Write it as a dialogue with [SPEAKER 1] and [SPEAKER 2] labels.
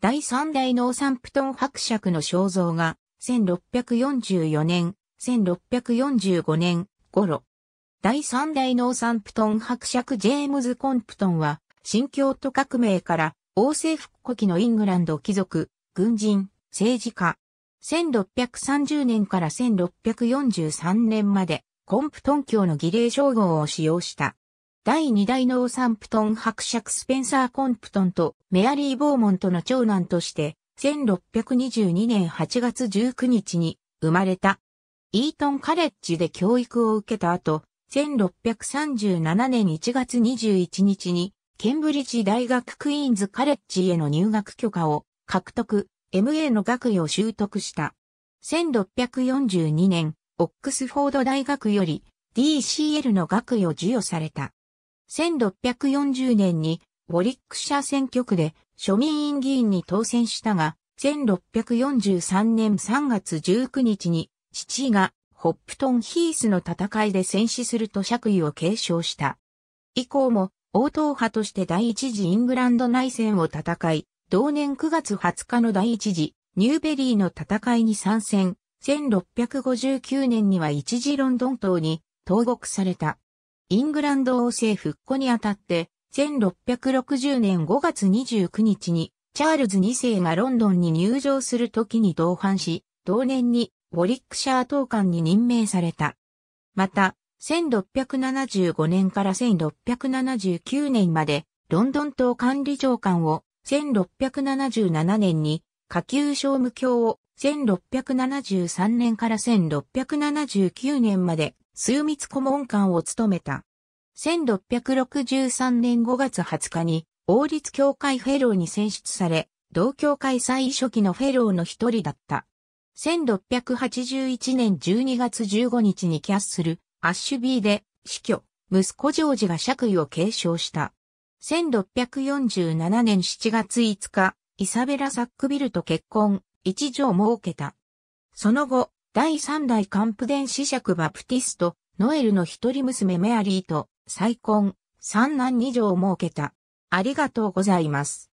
[SPEAKER 1] 第三代ノーサンプトン伯爵の肖像が、1644年、1645年頃。第三代ノーサンプトン伯爵ジェームズ・コンプトンは、新教徒革命から王政復古期のイングランド貴族、軍人、政治家。1630年から1643年まで、コンプトン教の儀礼称号を使用した。第2代のオーサンプトン伯爵スペンサー・コンプトンとメアリー・ボーモントの長男として、1622年8月19日に生まれた。イートンカレッジで教育を受けた後、1637年1月21日に、ケンブリッジ大学クイーンズカレッジへの入学許可を獲得、MA の学位を習得した。1642年、オックスフォード大学より DCL の学位を授与された。1640年にウォリックシャ選挙区で庶民院議員に当選したが、1643年3月19日に父がホップトンヒースの戦いで戦死すると爵位を継承した。以降も王党派として第一次イングランド内戦を戦い、同年9月20日の第一次ニューベリーの戦いに参戦、1659年には一次ロンドン島に投獄された。イングランド王政復古にあたって、1660年5月29日に、チャールズ2世がロンドンに入場する時に同伴し、同年に、ウォリックシャー党官に任命された。また、1675年から1679年まで、ロンドン島管理長官を、1677年に、下級商務卿を、1673年から1679年まで、枢密顧問官を務めた。1663年5月20日に、王立協会フェローに選出され、同協会最初期のフェローの一人だった。1681年12月15日にキャッスル、アッシュビーで死去、息子ジョージが爵位を継承した。1647年7月5日、イサベラ・サックビルと結婚、一女を設けた。その後、第三代カンプデン子爵バプティスト、ノエルの一人娘メアリーと再婚、三男二女を設けた。ありがとうございます。